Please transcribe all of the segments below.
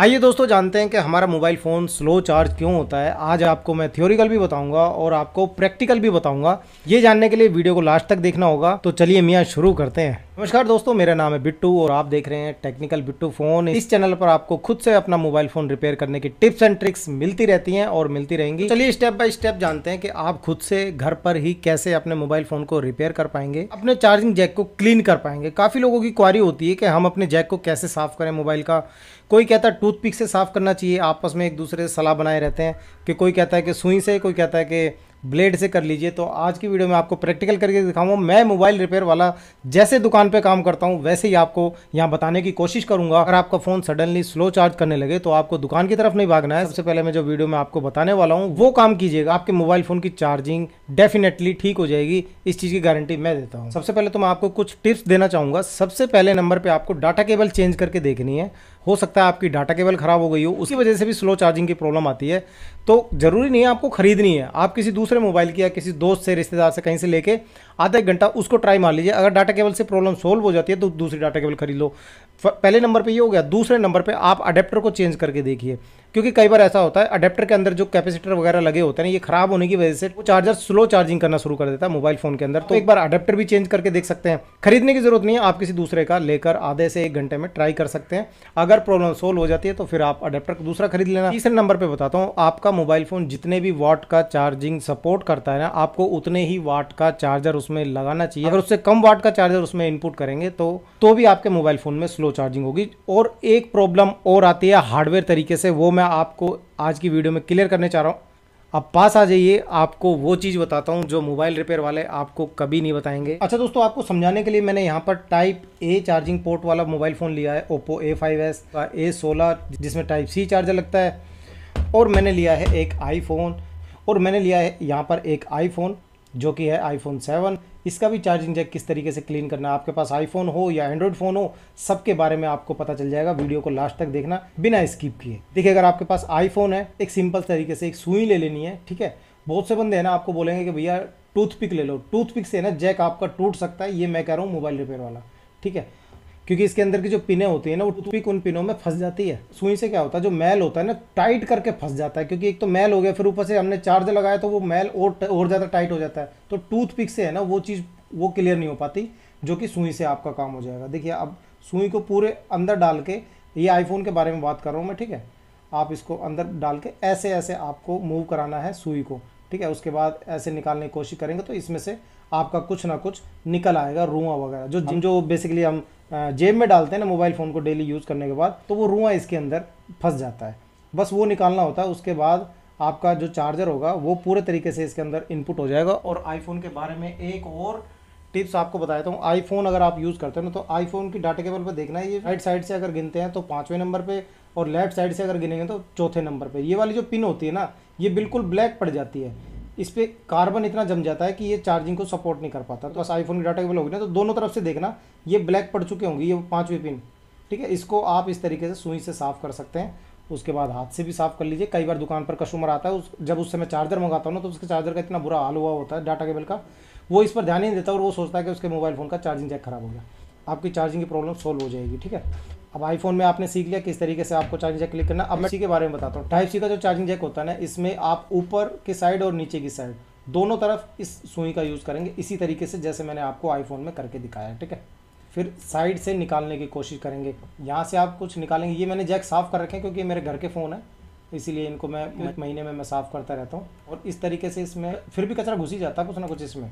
आइए दोस्तों जानते हैं कि हमारा मोबाइल फ़ोन स्लो चार्ज क्यों होता है आज आपको मैं थ्योरिकल भी बताऊंगा और आपको प्रैक्टिकल भी बताऊंगा ये जानने के लिए वीडियो को लास्ट तक देखना होगा तो चलिए मियाँ शुरू करते हैं नमस्कार दोस्तों मेरा नाम है बिट्टू और आप देख रहे हैं टेक्निकल बिट्टू फ़ोन इस चैनल पर आपको खुद से अपना मोबाइल फ़ोन रिपेयर करने की टिप्स एंड ट्रिक्स मिलती रहती हैं और मिलती रहेंगी तो चलिए स्टेप बाय स्टेप जानते हैं कि आप खुद से घर पर ही कैसे अपने मोबाइल फ़ोन को रिपेयर कर पाएंगे अपने चार्जिंग जैक को क्लीन कर पाएंगे काफ़ी लोगों की क्वारी होती है कि हम अपने जैक को कैसे साफ़ करें मोबाइल का कोई कहता टूथपिक से साफ़ करना चाहिए आपस में एक दूसरे से सलाह बनाए रहते हैं कि कोई कहता है कि सुई से कोई कहता है कि ब्लेड से कर लीजिए तो आज की वीडियो में आपको प्रैक्टिकल करके दिखाऊंगा मैं मोबाइल रिपेयर वाला जैसे दुकान पे काम करता हूं वैसे ही आपको यहां बताने की कोशिश करूंगा अगर आपका फ़ोन सडनली स्लो चार्ज करने लगे तो आपको दुकान की तरफ नहीं भागना है सबसे पहले मैं जो वीडियो में आपको बताने वाला हूँ वो काम कीजिएगा आपके मोबाइल फ़ोन की चार्जिंग डेफिनेटली ठीक हो जाएगी इस चीज़ की गारंटी मैं देता हूँ सबसे पहले तो मैं आपको कुछ टिप्स देना चाहूँगा सबसे पहले नंबर पर आपको डाटा केबल चेंज करके देखनी है हो सकता है आपकी डाटा केबल ख़राब हो गई हो उसकी वजह से भी स्लो चार्जिंग की प्रॉब्लम आती है तो ज़रूरी नहीं है आपको ख़रीदनी है आप किसी दूसरे मोबाइल की या किसी दोस्त से रिश्तेदार से कहीं से लेके आधा एक घंटा उसको ट्राई मार लीजिए अगर डाटा केबल से प्रॉब्लम सोल्व हो जाती है तो दूसरी डाटा केबल खरीद लो पहले नंबर पे ये हो गया दूसरे नंबर पे आप अडेप्टर को चेंज करके देखिए क्योंकि कई बार ऐसा होता है अडेप्टर के अंदर जो कैपेसिटर वगैरह लगे होते हैं ये खराब होने की वजह से वो चार्जर स्लो चार्जिंग करना शुरू कर देता है मोबाइल फोन के अंदर तो एक बार अडेप्टर भी चेंज करके देख सकते हैं खरीदने की जरूरत नहीं है आप किसी दूसरे का लेकर आधे से एक घंटे में ट्राई कर सकते हैं अगर प्रॉब्लम सोल्व हो जाती है तो फिर आप अडेप्टर दूसरा खरीद लेना तीसरे नंबर पर बताता हूँ आपका मोबाइल फोन जितने भी वाट का चार्जिंग सपोर्ट करता है ना आपको उतने ही वाट का चार्जर उसमें लगाना चाहिए अगर उससे कम वाट का चार्जर उसमें इनपुट करेंगे तो, तो भी आपके मोबाइल फोन में स्लो स्लो चार्जिंग होगी और एक प्रॉब्लम और आती है हार्डवेयर तरीके से वो मैं आपको आज की वीडियो में क्लियर करने चाह रहा हूँ आप पास आ जाइए आपको वो चीज़ बताता हूँ जो मोबाइल रिपेयर वाले आपको कभी नहीं बताएंगे अच्छा दोस्तों आपको समझाने के लिए मैंने यहाँ पर टाइप ए चार्जिंग पोर्ट वाला मोबाइल फ़ोन लिया है Oppo A five S A सोलह जिसमें टाइप सी चार्जर लगता है और मैंने लिया है एक आईफोन और मैंने लिया है यहाँ पर एक आईफोन जो कि है आईफोन सेवन इसका भी चार्जिंग जैक किस तरीके से क्लीन करना आपके पास आईफोन हो या एंड्रॉयड फ़ोन हो सबके बारे में आपको पता चल जाएगा वीडियो को लास्ट तक देखना बिना स्किप किए देखिए अगर आपके पास आईफोन है एक सिंपल तरीके से एक सुई ले लेनी है ठीक है बहुत से बंदे हैं ना आपको बोलेंगे कि भैया टूथपिक ले लो टूथपिक से ना जैक आपका टूट सकता है ये मैं कह रहा हूँ मोबाइल रिपेयर वाला ठीक है क्योंकि इसके अंदर की जो पिने होती है ना वो तो- टूथपिक उन पिनों में फंस जाती है सुई से क्या होता है जो मैल होता है ना टाइट करके फंस जाता है क्योंकि एक तो मैल हो गया फिर ऊपर से हमने चार्ज लगाया तो वो मैल और और ज़्यादा टाइट हो जाता है तो टूथपिक से है ना वो चीज़ वो क्लियर नहीं हो पाती जो कि सुई से आपका काम हो जाएगा देखिए अब सुई को पूरे अंदर डाल के ये आईफोन के बारे में बात कर रहा हूँ मैं ठीक है आप इसको अंदर डाल के ऐसे ऐसे आपको मूव कराना है सुई को ठीक है उसके बाद ऐसे निकालने की कोशिश करेंगे तो इसमें से आपका कुछ ना कुछ निकल आएगा रुआ वगैरह जो जो बेसिकली हम जेब में डालते हैं ना मोबाइल फ़ोन को डेली यूज़ करने के बाद तो वो रुआ इसके अंदर फंस जाता है बस वो निकालना होता है उसके बाद आपका जो चार्जर होगा वो पूरे तरीके से इसके अंदर इनपुट हो जाएगा और आईफोन के बारे में एक और टिप्स आपको बताता हूँ आईफोन अगर आप यूज़ करते हैं ना तो आईफोन की डाटा केबल पर देखना है ये राइट साइड से अगर गिनते हैं तो पाँचवें नंबर पर और लेफ्ट साइड से अगर गिनेंगे तो चौथे नंबर पर ये वाली जो पिन होती है ना ये बिल्कुल ब्लैक पड़ जाती है इस पर कार्बन इतना जम जाता है कि ये चार्जिंग को सपोर्ट नहीं कर पाता तो बस आईफोन की डाटा केबल होगी ना तो दोनों तरफ से देखना ये ब्लैक पड़ चुके होंगे ये पाँचवीं पिन ठीक है इसको आप इस तरीके से सुई से साफ़ कर सकते हैं उसके बाद हाथ से भी साफ़ कर लीजिए कई बार दुकान पर कस्टमर आता है उस जब उससे मैं चार्जर मंगाता हूँ ना तो उसके चार्जर का इतना बुरा हाल हुआ होता है डाटा केबल का वो इस पर ध्यान नहीं देता और वो सोचता है कि उसके मोबाइल फ़ोन का चार्जिंग जैक खराब हो गया आपकी चार्जिंग की प्रॉब्लम सॉल्व हो जाएगी ठीक है अब आईफोन में आपने सीख लिया किस तरीके से आपको चार्जिंग जैक क्लिक करना अब मैं इसी के बारे में बताता हूँ टाइप सी का जो चार्जिंग जैक होता है ना इसमें आप ऊपर की साइड और नीचे की साइड दोनों तरफ इस सुई का यूज़ करेंगे इसी तरीके से जैसे मैंने आपको आईफोन में करके दिखाया ठीक है फिर साइड से निकालने की कोशिश करेंगे यहाँ से आप कुछ निकालेंगे ये मैंने जैक साफ़ कर रखे हैं क्योंकि मेरे घर के फ़ोन है इसीलिए इनको मैं एक महीने में मैं साफ़ करता रहता हूँ और इस तरीके से इसमें फिर भी कचरा घुस ही जाता है कुछ ना कुछ इसमें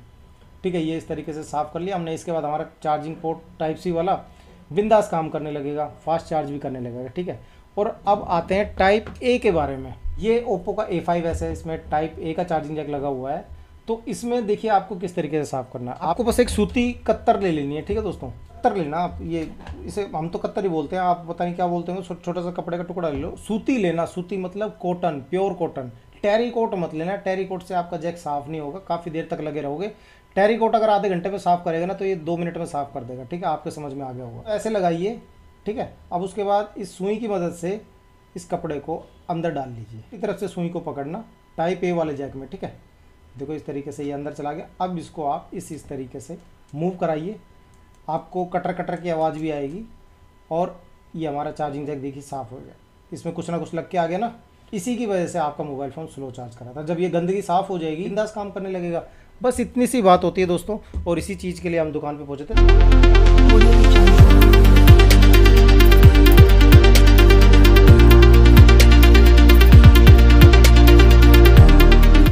ठीक है ये इस तरीके से साफ़ कर लिया हमने इसके बाद हमारा चार्जिंग पोर्ट टाइप सी वाला बिंदास काम करने लगेगा फास्ट चार्ज भी करने लगेगा ठीक है और अब आते हैं टाइप ए के बारे में ये ओप्पो का ए फाइव ऐसा है इसमें टाइप ए का चार्जिंग जैक लगा हुआ है तो इसमें देखिए आपको किस तरीके से साफ़ करना है आपको बस एक सूती कत्तर ले लेनी है ठीक है दोस्तों कत्तर लेना आप ये इसे हम तो कत्तर ही बोलते हैं आप पता नहीं क्या बोलते हैं छोटा सा कपड़े का टुकड़ा ले लो सूती लेना सूती मतलब cotton pure cotton terry coat मत लेना टेरी कोट से आपका जैक साफ नहीं होगा काफ़ी देर तक लगे रहोगे टेरी कोट अगर आधे घंटे में साफ़ करेगा ना तो ये दो मिनट में साफ़ कर देगा ठीक है आपके समझ में आ गया होगा तो ऐसे लगाइए ठीक है अब उसके बाद इस सुई की मदद से इस कपड़े को अंदर डाल लीजिए इस तरफ से सुई को पकड़ना टाइप ए वाले जैक में ठीक है देखो इस तरीके से ये अंदर चला गया अब इसको आप इस इस तरीके से मूव कराइए आपको कटर कटर की आवाज़ भी आएगी और ये हमारा चार्जिंग जैक देखिए साफ़ हो गया इसमें कुछ ना कुछ लग के आ गया ना इसी की वजह से आपका मोबाइल फ़ोन स्लो चार्ज करा था जब ये गंदगी साफ़ हो जाएगी इंदाज काम करने लगेगा बस इतनी सी बात होती है दोस्तों और इसी चीज़ के लिए हम दुकान पर पहुँचे थे